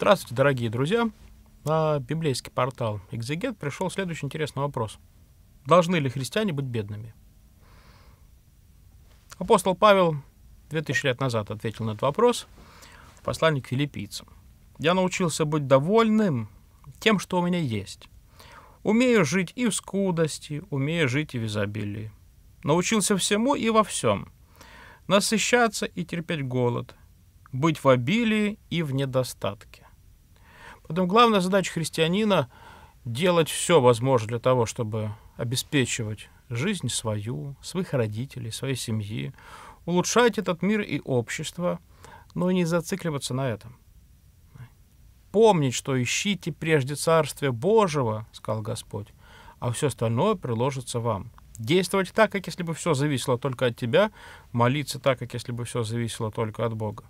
Здравствуйте, дорогие друзья! На библейский портал «Экзегет» пришел следующий интересный вопрос. Должны ли христиане быть бедными? Апостол Павел 2000 лет назад ответил на этот вопрос в послании к филиппийцам. «Я научился быть довольным тем, что у меня есть. Умею жить и в скудости, умею жить и в изобилии. Научился всему и во всем. Насыщаться и терпеть голод. Быть в обилии и в недостатке. Поэтому главная задача христианина — делать все возможное для того, чтобы обеспечивать жизнь свою, своих родителей, своей семьи, улучшать этот мир и общество, но и не зацикливаться на этом. «Помнить, что ищите прежде Царствия Божьего, — сказал Господь, — а все остальное приложится вам». Действовать так, как если бы все зависело только от тебя, молиться так, как если бы все зависело только от Бога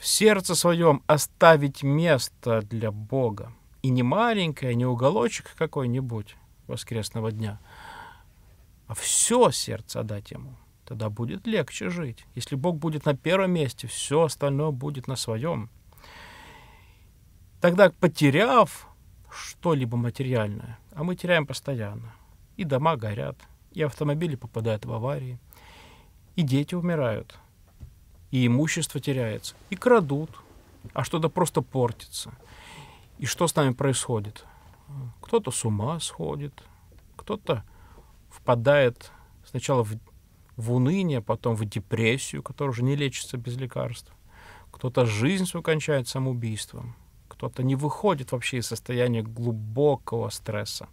в сердце своем оставить место для Бога. И не маленькое, не уголочек какой-нибудь воскресного дня, а все сердце отдать Ему. Тогда будет легче жить. Если Бог будет на первом месте, все остальное будет на своем. Тогда, потеряв что-либо материальное, а мы теряем постоянно, и дома горят, и автомобили попадают в аварии, и дети умирают – и имущество теряется, и крадут, а что-то просто портится. И что с нами происходит? Кто-то с ума сходит, кто-то впадает сначала в, в уныние, а потом в депрессию, которая уже не лечится без лекарств. Кто-то жизнь свою кончает самоубийством, кто-то не выходит вообще из состояния глубокого стресса.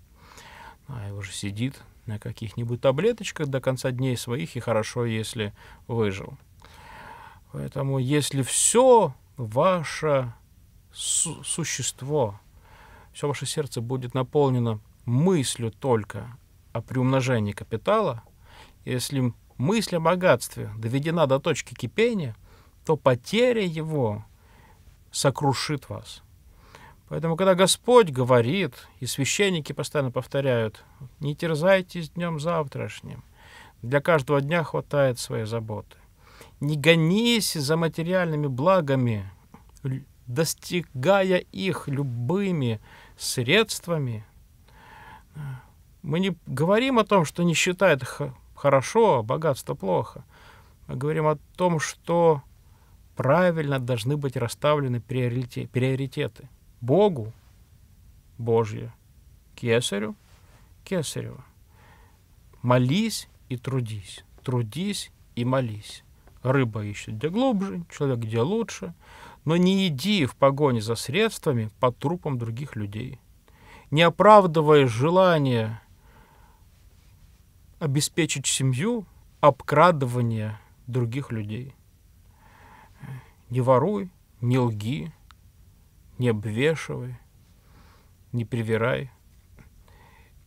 А его же сидит на каких-нибудь таблеточках до конца дней своих, и хорошо, если выжил. Поэтому если все ваше су существо, все ваше сердце будет наполнено мыслью только о приумножении капитала, если мысль о богатстве доведена до точки кипения, то потеря его сокрушит вас. Поэтому, когда Господь говорит, и священники постоянно повторяют, не терзайтесь днем завтрашним, для каждого дня хватает своей заботы не гонись за материальными благами, достигая их любыми средствами. Мы не говорим о том, что нищета — это хорошо, а богатство — плохо. Мы говорим о том, что правильно должны быть расставлены приоритеты. Богу — Божье, кесарю — кесарево. Молись и трудись, трудись и молись. Рыба ищет где глубже, человек где лучше. Но не иди в погоне за средствами по трупам других людей. Не оправдывая желание обеспечить семью обкрадывание других людей. Не воруй, не лги, не обвешивай, не привирай.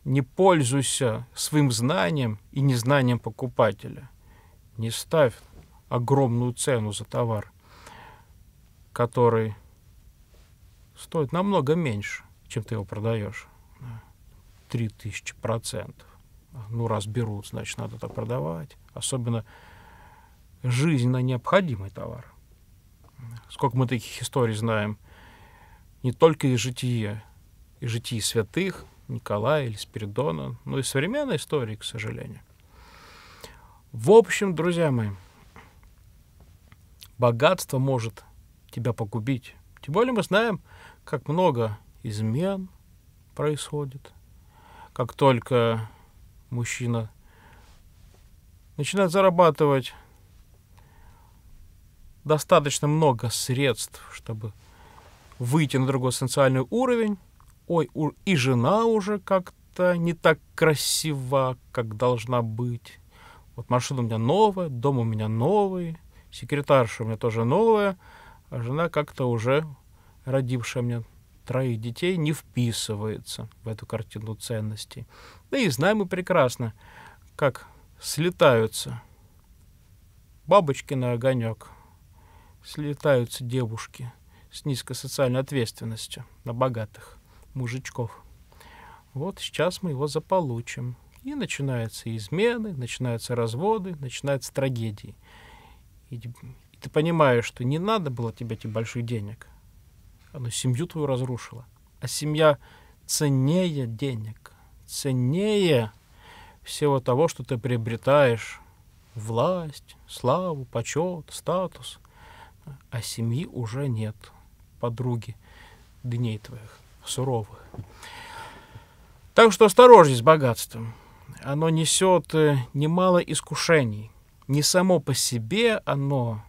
Не пользуйся своим знанием и незнанием покупателя. Не ставь огромную цену за товар, который стоит намного меньше, чем ты его продаешь. 3000 процентов. Ну, раз берут, значит, надо это продавать. Особенно жизненно необходимый товар. Сколько мы таких историй знаем, не только из жития, из житии святых, Николая или Спиридона, но и современной истории, к сожалению. В общем, друзья мои, богатство может тебя погубить. Тем более мы знаем, как много измен происходит. Как только мужчина начинает зарабатывать достаточно много средств, чтобы выйти на другой социальный уровень, ой, и жена уже как-то не так красива, как должна быть. Вот машина у меня новая, дом у меня новый – секретарша у меня тоже новая, а жена как-то уже родившая мне троих детей не вписывается в эту картину ценностей. Да и знаем мы прекрасно, как слетаются бабочки на огонек, слетаются девушки с низкой социальной ответственностью на богатых мужичков. Вот сейчас мы его заполучим. И начинаются измены, начинаются разводы, начинаются трагедии. И, и ты понимаешь, что не надо было тебе этих больших денег. Оно семью твою разрушило. А семья ценнее денег, ценнее всего того, что ты приобретаешь. Власть, славу, почет, статус. А семьи уже нет. Подруги дней твоих, суровых. Так что осторожней с богатством. Оно несет э, немало искушений – не само по себе оно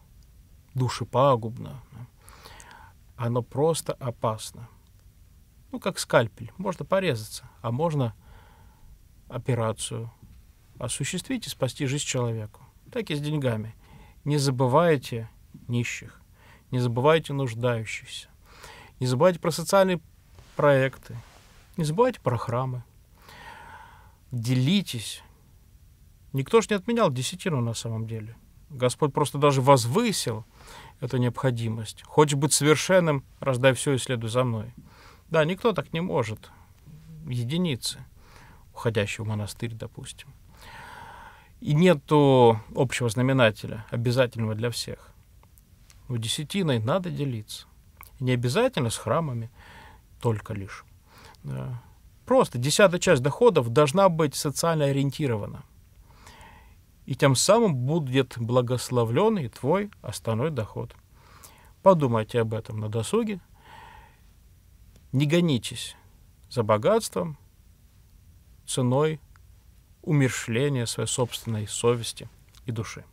душепагубно, оно просто опасно. Ну, как скальпель. Можно порезаться, а можно операцию осуществить и спасти жизнь человеку. Так и с деньгами. Не забывайте нищих, не забывайте нуждающихся, не забывайте про социальные проекты, не забывайте про храмы. Делитесь, Никто же не отменял десятину на самом деле. Господь просто даже возвысил эту необходимость. Хочешь быть совершенным, рождай все и следуй за мной. Да, никто так не может. Единицы, уходящие в монастырь, допустим. И нету общего знаменателя, обязательного для всех. Но десятиной надо делиться. И не обязательно с храмами, только лишь. Да. Просто десятая часть доходов должна быть социально ориентирована – и тем самым будет благословлен и твой основной доход. Подумайте об этом на досуге. Не гонитесь за богатством ценой умершления своей собственной совести и души.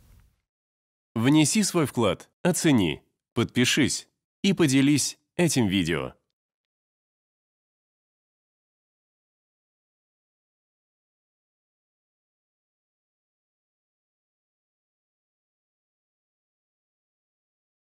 Внеси свой вклад, оцени, подпишись и поделись этим видео.